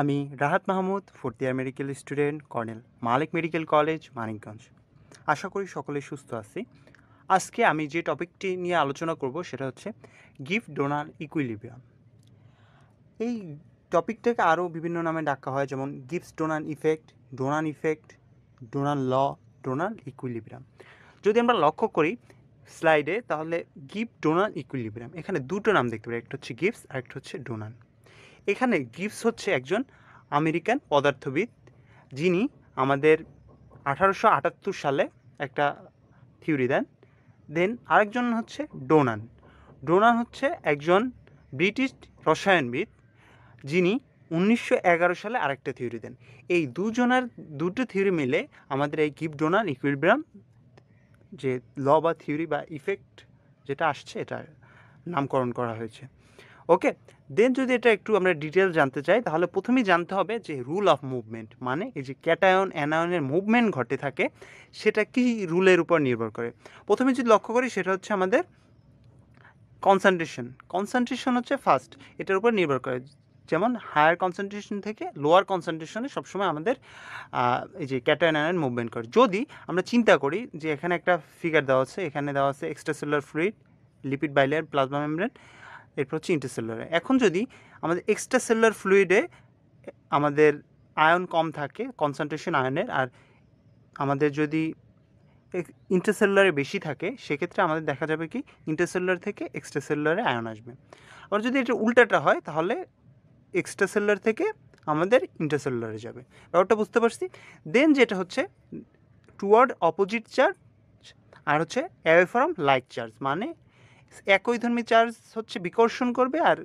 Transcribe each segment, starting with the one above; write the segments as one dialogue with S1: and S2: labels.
S1: আমি Rahat Mahmud fourth year medical student colonel Malek medical college Manikganj আশা করি সকলে সুস্থ আছি আজকে আমি যে টপিকটি নিয়ে আলোচনা করব সেটা হচ্ছে গিফট ডোনার ইকুইলিবিয়াম এই টপিকটাকে আরও বিভিন্ন নামে ডাকা হয় যেমন গিফট Donnan effect Donnan effect Donnan law Donnan equilibrium যদি আমরা লক্ষ্য করি স্লাইডে তাহলে গিফট ডোনার ইকুইলিবিয়াম এখানে দুটো নাম দেখতে পারি একটা হচ্ছে গিফটস আর একটা হচ্ছে ডোনার এখানে গ্রিপস হচ্ছে একজন আমেরিকান পদার্থবিদ যিনি আমাদের আঠারোশো আটাত্তর সালে একটা থিওরি দেন দেন আরেকজন হচ্ছে ডোনান ডোনান হচ্ছে একজন ব্রিটিশ রসায়নবিদ যিনি উনিশশো সালে আরেকটা থিওরি দেন এই দুজনের দুটো থিওরি মিলে আমাদের এই গিফট ডোনান ইকুইব্রাম যে ল বা থিওরি বা ইফেক্ট যেটা আসছে এটা নামকরণ করা হয়েছে ওকে দেন যদি এটা একটু আমরা ডিটেল জানতে চাই তাহলে প্রথমেই জানতে হবে যে রুল অফ মুভমেন্ট মানে এই যে ক্যাটায়ন অ্যানায়নের মুভমেন্ট ঘটে থাকে সেটা কি রুলের উপর নির্ভর করে প্রথমে যদি লক্ষ্য করি সেটা হচ্ছে আমাদের কনসেন্ট্রেশন কনসেন্ট্রেশন হচ্ছে ফার্স্ট এটার উপর নির্ভর করে যেমন হায়ার কনসেন্ট্রেশন থেকে লোয়ার কনসেন্ট্রেশনে সবসময় আমাদের এই যে ক্যাটায়ন মুভমেন্ট করে যদি আমরা চিন্তা করি যে এখানে একটা ফিগার দেওয়া আছে এখানে দেওয়া আছে extracellular fluid lipid bilayer plasma membrane এরপর হচ্ছে ইন্টারসেলুলার এখন যদি আমাদের এক্সট্রা সেলুলার ফ্লুইডে আমাদের আয়ন কম থাকে কনসেন্ট্রেশন আয়নের আর আমাদের যদি ইন্টারসেলুলারে বেশি থাকে সেক্ষেত্রে আমাদের দেখা যাবে কি ইন্টারসেলুলার থেকে এক্সট্রা সেলুলারে আয়ন আসবে আবার যদি এটা উল্টাটা হয় তাহলে এক্সট্রা সেলুলার থেকে আমাদের ইন্টারসেলুলারে যাবে ব্যাপারটা বুঝতে পারছি দেন যেটা হচ্ছে টুয়ার্ড অপোজিট চার্জ আর হচ্ছে অ্যাওয়ে ফ্রম লাইক চার্জ মানে একই ধর্মী চার্জ হচ্ছে বিকর্ষণ করবে আর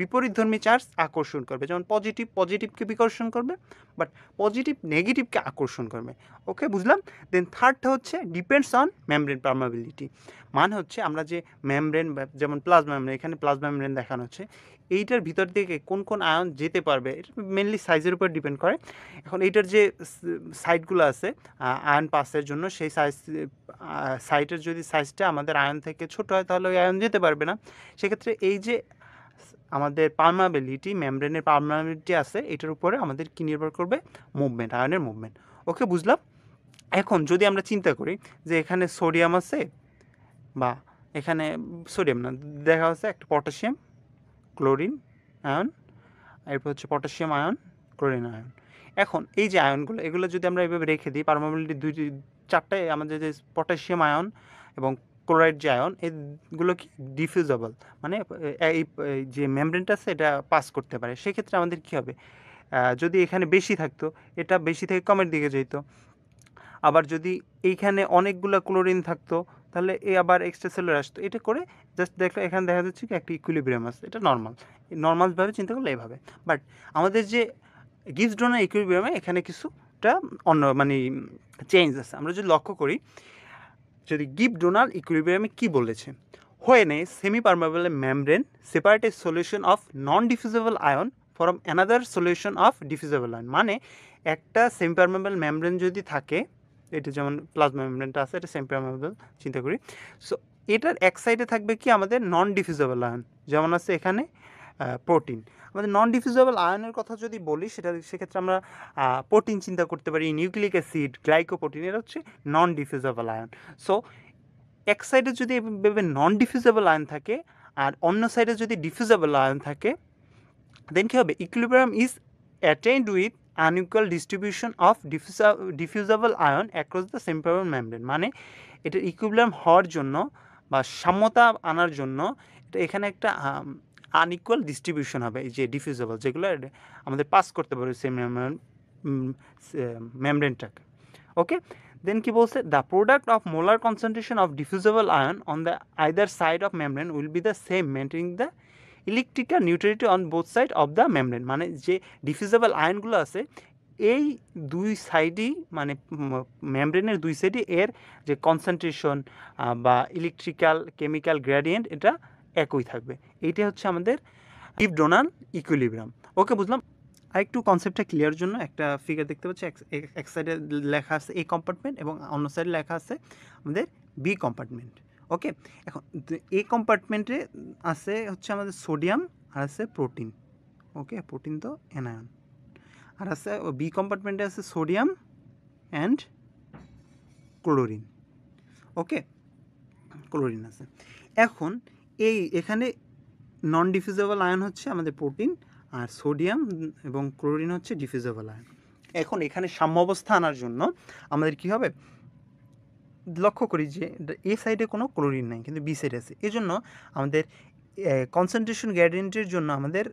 S1: বিপরীত ধর্মী চার্জ আকর্ষণ করবে যেমন পজিটিভ পজিটিভকে বিকর্ষণ করবে বাট পজিটিভ নেগেটিভকে আকর্ষণ করবে ওকে বুঝলাম দেন থার্ডটা হচ্ছে ডিপেন্ডস অন মেমব্রেন পারমাবিলিটি মানে হচ্ছে আমরা যে মেমব্রেন যেমন প্লাজমা মেমব্রেন এখানে প্লাজমা মেমব্রেন দেখানো হচ্ছে এইটার ভিতর থেকে কোন কোন আয়ন যেতে পারবে এটা মেনলি সাইজের উপর ডিপেন্ড করে এখন এইটার যে সাইডগুলো আছে আয়ন পাসের জন্য সেই সাইজ সাইটের যদি সাইজটা আমাদের আয়ন থেকে ছোট হয় তাহলে ওই আয়ন যেতে পারবে না সেক্ষেত্রে এই যে আমাদের পারমাবিলিটি মেমব্রেনের পারমাবিলিটি আছে এটার উপরে আমাদের কী নির্ভর করবে মুভমেন্ট আয়নের মুভমেন্ট ওকে বুঝলাম এখন যদি আমরা চিন্তা করি যে এখানে সোডিয়াম আছে বা এখানে সোডিয়াম না দেখা হচ্ছে একটা পটাশিয়াম ক্লোরিন আয়ন এরপর হচ্ছে পটাশিয়াম আয়ন ক্লোরিন আয়ন এখন এই যে আয়নগুলো এগুলো যদি আমরা এভাবে রেখে দিই পারমাবিলিটি দুই চারটে আমাদের যে পটাশিয়াম আয়ন এবং ক্লোরাইড যে আয়ন এগুলো কি ডিফিউজেবল মানে এই যে মেমব্রেনটা আছে এটা পাস করতে পারে সেক্ষেত্রে আমাদের কি হবে যদি এখানে বেশি থাকতো এটা বেশি থেকে কমের দিকে যেত আবার যদি এইখানে অনেকগুলো ক্লোরিন থাকতো তাহলে এ আবার এক্সট্রা সেলুলার আসতো এটা করে জাস্ট দেখলে এখানে দেখা যাচ্ছে কি একটা ইকুইলিব্রিয়াম আছে এটা নর্মাল নর্মালভাবে চিন্তা করলে এভাবে বাট আমাদের যে গিজডোনের ইকুইবিয়ামে এখানে কিছুটা অন্য মানে চেঞ্জ আছে আমরা যদি লক্ষ্য করি যদি গিপ ডোনাল ইকুইবিয়ামে কি বলেছে when a semi permeable membrane separate a solution of non diffusible ion from another solution of diffusible ion মানে একটা সেমি পারমাবেল ম্যামব্রেন যদি থাকে এটা যেমন প্লাজমা মেমব্রেনটা আছে এটা সেমি পারমাবেল চিন্তা করি সো এটার এক সাইডে থাকবে কি আমাদের নন ডিফিউজেবল আয়ন যেমন আছে এখানে প্রোটিন আমাদের নন ডিফিউজেবল আয়নের কথা যদি বলি সেটা সেক্ষেত্রে আমরা প্রোটিন চিন্তা করতে পারি নিউক্লিক অ্যাসিড গ্লাইকোপ্রোটিন এটা হচ্ছে নন ডিফিউজেবল আয়ন সো এক সাইডে যদি এভাবে নন ডিফিউজেবল আয়ন থাকে আর অন্য সাইডে যদি ডিফিউজেবল আয়ন থাকে দেন কী হবে equilibrium is attend with unequal distribution of ডিফিউজা diffusible ion across the semipermeable membrane মানে এটা ইকুইলিব্রিয়াম হওয়ার জন্য বা সাম্যতা আনার জন্য এটা এখানে একটা আনইকুয়াল ডিস্ট্রিবিউশন হবে এই যে ডিফিউজেবল যেগুলো আমাদের পাস করতে পারবে সেই মেমব্রেনটাকে ওকে দেন কি বলছে the product of molar concentration of diffusible ion on the either side of membrane will be the same maintaining the electrical neutrality on both side of the membrane মানে যে ডিফিউজেবল আয়নগুলো আছে এই দুই সাইডই মানে মেমব্রেনের দুই সাইডই এর যে কনসেন্ট্রেশন বা ইলেকট্রিক্যাল কেমিক্যাল গ্রেডিয়েন্ট এটা একই থাকবে এইটা হচ্ছে আমাদের ইফ ডোনাল ইকুইলিব্রাম ওকে বুঝলাম আর একটু কনসেপ্টটা ক্লিয়ার জন্য একটা ফিগার দেখতে পাচ্ছি এক সাইডে লেখা আছে এ কম্পার্টমেন্ট এবং অন্য সাইডে লেখা আছে আমাদের বি কম্পার্টমেন্ট ওকে এখন এ কম্পার্টমেন্টে আছে হচ্ছে আমাদের সোডিয়াম আর আছে প্রোটিন ওকে প্রোটিন তো এনায়ন আর আছে বি কম্পার্টমেন্টে আছে sodium and chlorine okay chlorine আছে এখন এই এখানে নন ডিফিউজেবল আয়ন হচ্ছে আমাদের প্রোটিন আর সোডিয়াম এবং ক্লোরিন হচ্ছে ডিফিউজেবল আয়ন এখন এখানে অবস্থা আনার জন্য আমাদের কি হবে লক্ষ্য করি যে এ সাইডে কোনো ক্লোরিন নাই কিন্তু বি সাইডে আছে এজন্য আমাদের কনসেন্ট্রেশন গ্যাডিয়েন্টের জন্য আমাদের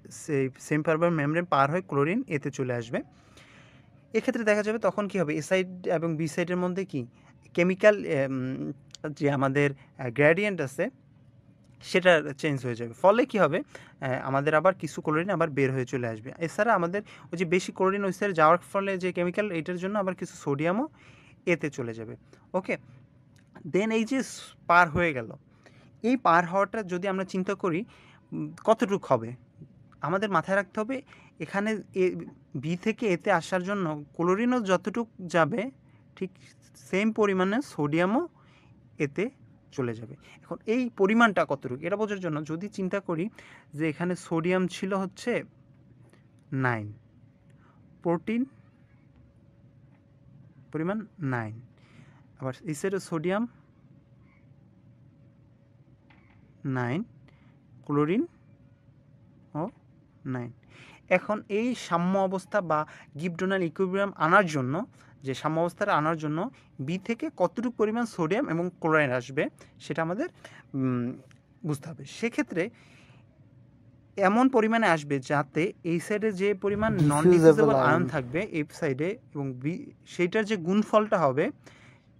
S1: সেম পারবার মেমরেন পার হয়ে ক্লোরিন এতে চলে আসবে এক্ষেত্রে দেখা যাবে তখন কি হবে এ সাইড এবং বি সাইডের মধ্যে কি কেমিক্যাল যে আমাদের গ্র্যাডিয়েন্ট আছে সেটা চেঞ্জ হয়ে যাবে ফলে কি হবে আমাদের আবার কিছু ক্লোরিন আবার বের হয়ে চলে আসবে এছাড়া আমাদের ওই যে বেশি ক্লোরিন ওই স্যারে যাওয়ার ফলে যে কেমিক্যাল এটার জন্য আবার কিছু সোডিয়ামও এতে চলে যাবে ওকে দেন এই যে পার হয়ে গেল এই পার হওয়াটা যদি আমরা চিন্তা করি কতটুক হবে আমাদের মাথায় রাখতে হবে এখানে এ বি থেকে এতে আসার জন্য ক্লোরিনও যতটুক যাবে ঠিক সেম পরিমাণে সোডিয়ামও এতে চলে যাবে এখন এই পরিমাণটা কতটুকু এটা বোঝার জন্য যদি চিন্তা করি যে এখানে সোডিয়াম ছিল হচ্ছে নাইন প্রোটিন পরিমাণ নাইন আবার ইসের সাইডে সোডিয়াম নাইন ক্লোরিন ও নাইন এখন এই সাম্য অবস্থা বা গিবডোনাল ইকুইব্রিয়াম আনার জন্য যে সাম্যাবস্থায় আনার জন্য বি থেকে কতটুকু পরিমাণ সোডিয়াম এবং ক্লোরাইড আসবে সেটা আমাদের বুঝতে হবে সেক্ষেত্রে এমন পরিমাণে আসবে যাতে এই সাইডে যে পরিমাণ নন ডিফিউজেবল আয়ন থাকবে এই সাইডে এবং বি সেইটার যে গুণফলটা হবে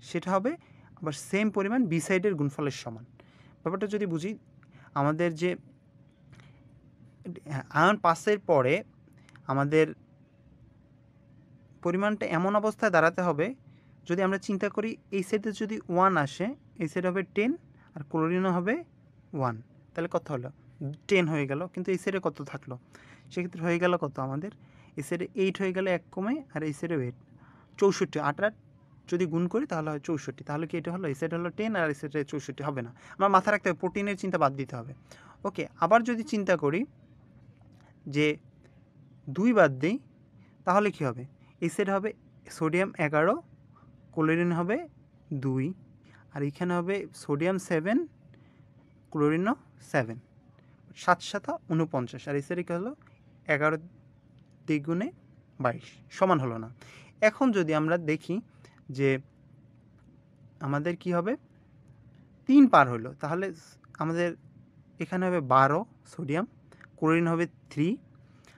S1: সেটা হবে আবার সেম পরিমাণ বি সাইডের গুণফলের সমান ব্যাপারটা যদি বুঝি আমাদের যে আয়ন হ্যাঁ, পাসের পরে আমাদের পরিমাণটা এমন অবস্থায় দাঁড়াতে হবে যদি আমরা চিন্তা করি এই সাইডে যদি ওয়ান আসে এই সাইড হবে টেন আর ক্লোরিনও হবে ওয়ান তাহলে কত হলো টেন হয়ে গেল কিন্তু এই সাইডে কত থাকলো সেক্ষেত্রে হয়ে গেল কত আমাদের এই সাইডে এইট হয়ে গেলে এক কমে আর এই সাইডে এইট চৌষট্টি আটার যদি গুণ করি তাহলে হয় চৌষট্টি তাহলে কি এটা হলো এই সাইড হলো টেন আর এই সাইডে চৌষট্টি হবে না আমার মাথা রাখতে হবে প্রোটিনের চিন্তা বাদ দিতে হবে ওকে আবার যদি চিন্তা করি যে দুই বাদ দিই তাহলে কি হবে এসিড হবে সোডিয়াম এগারো ক্লোরিন হবে দুই আর এখানে হবে সোডিয়াম সেভেন ক্লোরিনও সেভেন সাত সাতা উনপঞ্চাশ আর এসিডিক হলো এগারো দ্বিগুণে বাইশ সমান হলো না এখন যদি আমরা দেখি যে আমাদের কি হবে তিন পার হলো তাহলে আমাদের এখানে হবে বারো সোডিয়াম ক্লোরিন হবে থ্রি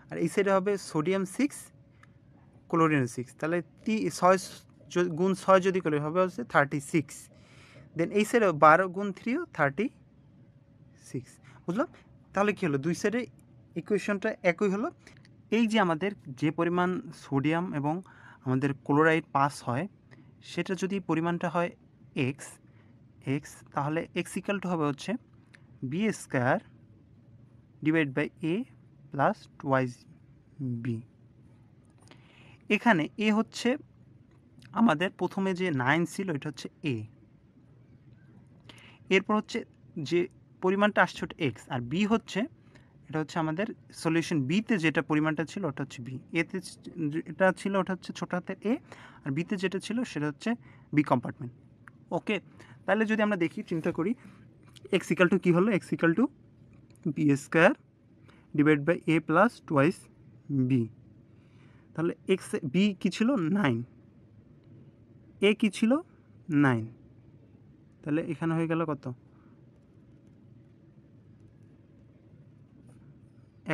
S1: আর এই সাইডে হবে সোডিয়াম সিক্স ক্লোরিন সিক্স তাহলে তি ছয় গুণ ছয় যদি করি হবে হচ্ছে থার্টি সিক্স দেন এই সাইডে বারো গুণ থ্রিও থার্টি সিক্স বুঝলাম তাহলে কী হলো দুই সাইডে ইকুয়েশনটা একই হলো এই যে আমাদের যে পরিমাণ সোডিয়াম এবং আমাদের ক্লোরাইড পাস হয় সেটা যদি পরিমাণটা হয় এক্স এক্স তাহলে এক্স ইকাল টু হবে হচ্ছে B square divide by A plus twice B এখানে এ হচ্ছে আমাদের প্রথমে যে নাইন ছিল এটা হচ্ছে এ এরপর হচ্ছে যে পরিমাণটা আসছে ওটা এক্স আর বি হচ্ছে এটা হচ্ছে আমাদের সলিউশন বিতে যেটা পরিমাণটা ছিল ওটা হচ্ছে বি এতে এটা ছিল ওটা হচ্ছে ছোটো হাতের এ আর বিতে যেটা ছিল সেটা হচ্ছে বি কম্পার্টমেন্ট ওকে তাহলে যদি আমরা দেখি চিন্তা করি এক্স ইকাল টু কী হলো X equal to B square divide by A plus twice B তাহলে এক্স বি কী ছিল নাইন এ কী ছিল নাইন তাহলে এখানে হয়ে গেল কত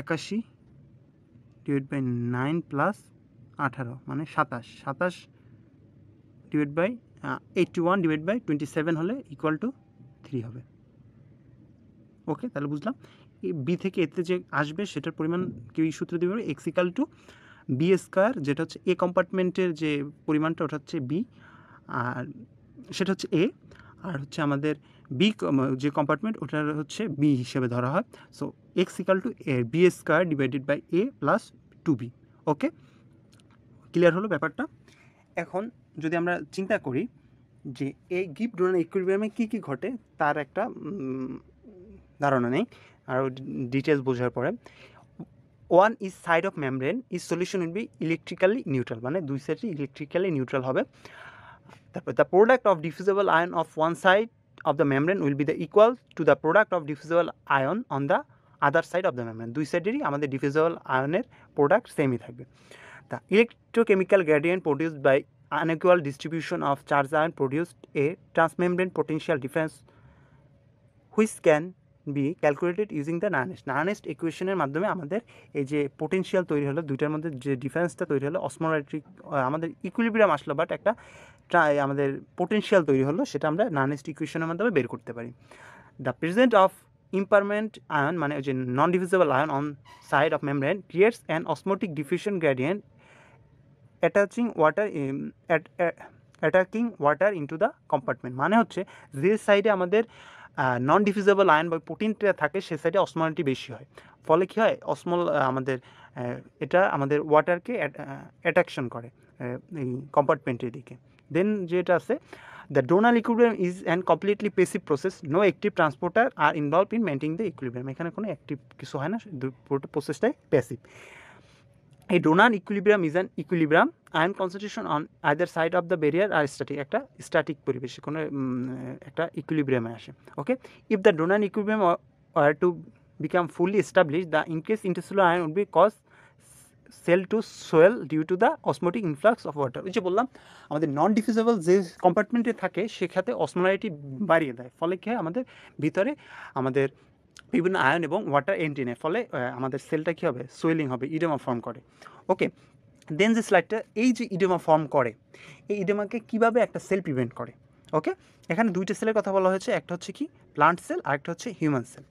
S1: একাশি ডিভাইড বাই নাইন প্লাস আঠারো মানে সাতাশ সাতাশ divide by eighty one divide by twenty seven হলে ইকুয়াল টু থ্রি হবে ওকে তাহলে বুঝলাম বি থেকে এতে যে আসবে সেটার পরিমাণ কেউ সূত্র দেবে এক্সিকাল টু বি স্কোয়ার যেটা হচ্ছে এ কম্পার্টমেন্টের যে পরিমাণটা ওটা হচ্ছে বি আর সেটা হচ্ছে এ আর হচ্ছে আমাদের বি যে কম্পার্টমেন্ট ওটার হচ্ছে বি হিসেবে ধরা হয় so X equal to A B square divided by A plus two B okay clear হলো ব্যাপারটা এখন যদি আমরা চিন্তা করি যে এই গিফট ডোনার ইকুইবিয়ামে কী কী ঘটে তার একটা ধারণা নেই আরও ডিটেলস বোঝার পরে one is side of membrane is solution will be electrically neutral মানে দুই সাইডই ইলেকট্রিক্যালি নিউট্রাল হবে তারপর the product of diffusible ion of one side of the membrane will be the equal to the product of diffusible ion on the other side of the membrane দুই সাইডেরই আমাদের ডিফিউজেবল আয়নের প্রোডাক্ট সেমই থাকবে the electrochemical gradient produce by unequal distribution of charge ion produced A transmembrane potential difference which can be calculated using the Nernst Nernst ইকুয়েশনের মাধ্যমে আমাদের এই যে পোটেনশিয়াল তৈরি হলো দুইটার মধ্যে যে ডিফারেন্সটা তৈরি হলো অসমোলাইট্রিক আমাদের ইকুইলিব্রিয়াম আসলো বাট একটা আমাদের পোটেনশিয়াল তৈরি হলো সেটা আমরা নানেস্ট ইকুয়েশনের মাধ্যমে বের করতে পারি the present of impermeant ion মানে যে non divisible ion on side of membrane creates an osmotic diffusion gradient attaching water attacking water into the compartment মানে হচ্ছে যে সাইডে আমাদের নন ডিফিউজেবল আয়ন বা প্রোটিনটা থাকে সে সাইডে অসমলিটি বেশি হয় ফলে কী হয় অসমল আমাদের এটা আমাদের ওয়াটারকে অ্যাট্রাকশন করে এই কম্পার্টমেন্টের দিকে দেন যেটা আছে the Donnan equilibrium is and completely passive process no active transporter are involve in maintain the equilibrium এখানে কোনো অ্যাক্টিভ কিছু হয় না পুরোটা প্রসেসটাই প্যাসিভ এই Donnan equilibrium is an equilibrium ion concentration on other side of the barrier are static একটা static পরিবেশে কোনো একটা ইকুলিব্রিয়ামে আসে okay if the Donnan equilibrium are to become fully establish the increase intercellular ion would be cause cell to swell due to the osmotic influx of water ওই যে বললাম আমাদের নন ডিফিজেবল যে কম্পার্টমেন্টে থাকে সেক্ষেত্রে অসমোলারিটি বাড়িয়ে দেয় ফলে কী হয় আমাদের ভিতরে আমাদের বিভিন্ন আয়ন এবং ওয়াটার এন্ট্রিনের ফলে আমাদের সেলটা কী হবে সোয়েলিং হবে ইডেমা ফর্ম করে ওকে দেন যে স্লাইডটা এই যে ইডেমা ফর্ম করে এই ইডেমাকে কিভাবে একটা সেল প্রিভেন্ট করে ওকে এখানে দুইটা সেলের কথা বলা হয়েছে একটা হচ্ছে কি প্লান্ট সেল আর একটা হচ্ছে হিউম্যান সেল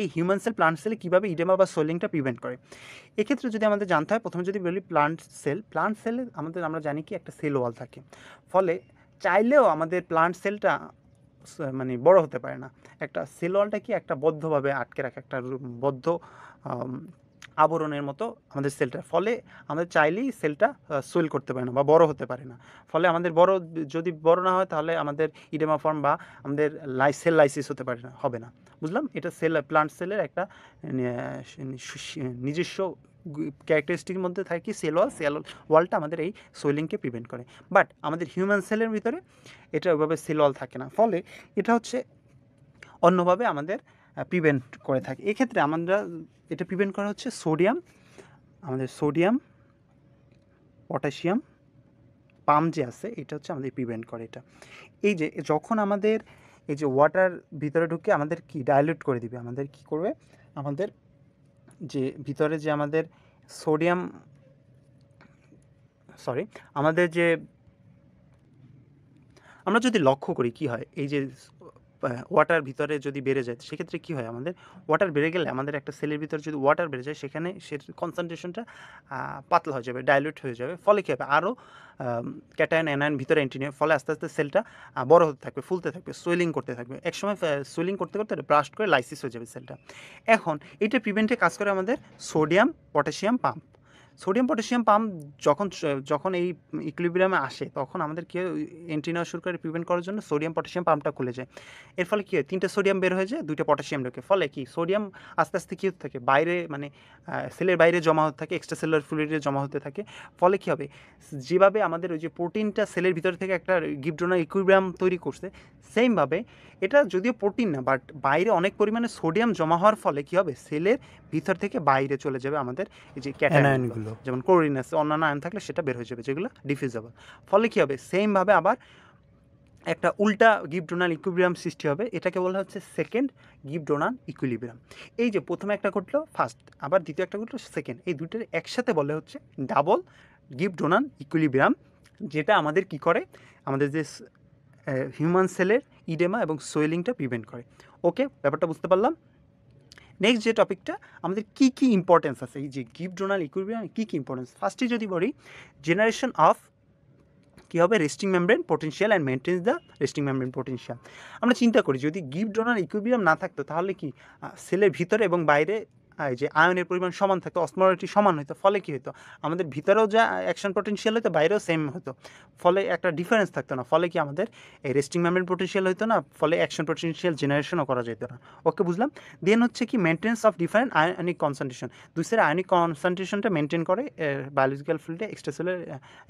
S1: এই হিউম্যান সেল প্লান্ট সেলে কীভাবে ইডেমা বা সোয়েলিংটা প্রিভেন্ট করে এক্ষেত্রে যদি আমাদের জানতে হয় প্রথমে যদি বলি প্লান্ট সেল প্লান্ট সেলে আমাদের আমরা জানি কি একটা সেল ওয়াল থাকে ফলে চাইলেও আমাদের প্লান্ট সেলটা মানে বড় হতে পারে না একটা সেল কি একটা বদ্ধভাবে আটকে রাখে একটা বদ্ধ আবরণের মতো আমাদের সেলটা ফলে আমাদের চাইলেই সেলটা সুইল করতে পারে না বা বড় হতে পারে না ফলে আমাদের বড় যদি বড় না হয় তাহলে আমাদের ইডেমা ফর্ম বা আমাদের লাই সেল লাইসিস হতে পারে না হবে না বুঝলাম এটা সেল প্লান্ট সেলের একটা নিজস্ব ক্যারেক্টারিস্টিকের মধ্যে থাকে কি সেল ওয়াল সেল ওয়ালটা আমাদের এই সোয়েলিংকে প্রিভেন্ট করে বাট আমাদের হিউম্যান সেলের ভিতরে এটা ওইভাবে সেল ওয়াল থাকে না ফলে এটা হচ্ছে অন্যভাবে আমাদের প্রিভেন্ট করে থাকে এক্ষেত্রে আমরা এটা প্রিভেন্ট করা হচ্ছে সোডিয়াম আমাদের সোডিয়াম পটাশিয়াম পাম যে আছে এটা হচ্ছে আমাদের প্রিভেন্ট করে এটা এই যে যখন আমাদের এই যে ওয়াটার ভিতরে ঢুকে আমাদের কি ডাইলিউট করে দিবে আমাদের কি করবে আমাদের যে ভিতরে যে আমাদের সোডিয়াম সরি আমাদের যে আমরা যদি লক্ষ্য করি কি হয় এই যে ওয়াটার ভিতরে যদি বেড়ে যায় সেক্ষেত্রে কী হয় আমাদের ওয়াটার বেড়ে গেলে আমাদের একটা সেলের ভিতরে যদি ওয়াটার বেড়ে যায় সেখানে সে কনসেন্ট্রেশনটা পাতলা হয়ে যাবে ডাইলুট হয়ে যাবে ফলে কী হবে আরও ক্যাটায়ন অ্যানায়ন ভিতরে এন্ট্রি নেবে ফলে আস্তে আস্তে সেলটা বড় হতে থাকবে ফুলতে থাকবে সোয়েলিং করতে থাকবে একসময় সোয়েলিং করতে করতে ব্রাস্ট করে লাইসিস হয়ে যাবে সেলটা এখন এটা প্রিভেন্টে কাজ করে আমাদের sodium potassium pump sodium potassium pump যখন যখন এই ইকুইলিব্রিয়ামে আসে তখন আমাদের কী হয় এন্ট্রি নেওয়া শুরু করে প্রিভেন্ট করার জন্য সোডিয়াম পটাশিয়াম পাম্পটা খুলে যায় এর ফলে কী হয় তিনটে সোডিয়াম বের হয়ে যায় দুইটা পটাশিয়াম ঢোকে ফলে কি সোডিয়াম আস্তে আস্তে কী হতে থাকে বাইরে মানে সেলের বাইরে জমা হতে থাকে এক্সট্রা সেলার ফ্লুইডে জমা হতে থাকে ফলে কী হবে যেভাবে আমাদের ওই যে প্রোটিনটা সেলের ভিতর থেকে একটা গিফটোনা ইকুইব্রিয়াম তৈরি করছে সেমভাবে এটা যদিও প্রোটিন না বাট বাইরে অনেক পরিমাণে সোডিয়াম জমা হওয়ার ফলে কী হবে সেলের ভিতর থেকে বাইরে চলে যাবে আমাদের এই যে ক্যাটায়নগুলো যেমন ক্লোরিন আছে অন্যান্য আয়ন থাকলে সেটা বের হয়ে যাবে যেগুলো ডিফিউজেবল ফলে কী হবে সেমভাবে আবার একটা উল্টা ডোনাল ইকুইব্রিয়াম সৃষ্টি হবে এটাকে বলা হচ্ছে সেকেন্ড ডোনাল ইকুইলিব্রিয়াম এই যে প্রথমে একটা ঘটলো ফার্স্ট আবার দ্বিতীয় একটা ঘটলো সেকেন্ড এই দুটোর একসাথে বলে হচ্ছে ডাবল ডোনাল ইকুইলিব্রিয়াম যেটা আমাদের কি করে আমাদের যে হিউম্যান সেলের ইডেমা এবং সোয়েলিংটা প্রিভেন্ট করে ওকে ব্যাপারটা বুঝতে পারলাম নেক্সট যে টপিকটা আমাদের কি কি ইম্পর্টেন্স আছে এই যে গিফট ডোনাল ইকুইব্রিয়াম কী কী ইম্পর্টেন্স ফার্স্টে যদি বলি জেনারেশন অফ কী হবে resting membrane potential and maintenance the resting membrane potential আমরা চিন্তা করি যদি গিফট ডোনার ইকুইবিয়াম না থাকতো তাহলে কি সেলের ভিতরে এবং বাইরে যে আয়নের পরিমাণ সমান থাকতো অসমোলারিটি সমান হতো ফলে কি হতো আমাদের ভিতরেও যা অ্যাকশন পটেনশিয়াল হইতো বাইরেও সেম হতো ফলে একটা ডিফারেন্স থাকতো না ফলে কি আমাদের এই রেস্টিং মেমোরি পটেনশিয়াল হতো না ফলে অ্যাকশন পটেনশিয়াল জেনারেশনও করা যেত না ওকে বুঝলাম দেন হচ্ছে কি maintenance of different ionic concentration দুসের আয়নিক কনসেন্ট্রেশনটা মেনটেন করে বায়োলজিক্যাল ফিল্ডে এক্সট্রাসেলার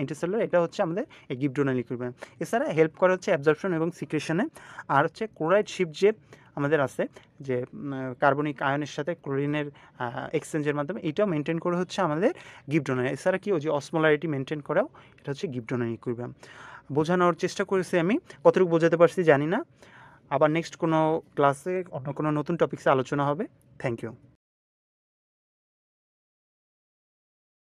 S1: ইন্টারসেলার এটা হচ্ছে আমাদের এই গিবডোনাল ইকুইপমেন্ট এছাড়া হেল্প করে হচ্ছে অ্যাবজর্পশন এবং সিক্রেশনে আর হচ্ছে ক্লোরাইড শিপ যে আমাদের আছে যে কার্বনিক আয়নের সাথে ক্লোরিনের এক্সচেঞ্জের মাধ্যমে এটাও মেনটেন করে হচ্ছে আমাদের গিবডোনার এছাড়া কি ওই যে অসমোলারিটি মেনটেন করাও এটা হচ্ছে গিবডোনার ইকুইবাম বোঝানোর চেষ্টা করেছি আমি কতটুকু বোঝাতে পারছি জানি না আবার নেক্সট কোনো ক্লাসে অন্য কোনো নতুন টপিক্সে আলোচনা হবে থ্যাংক ইউ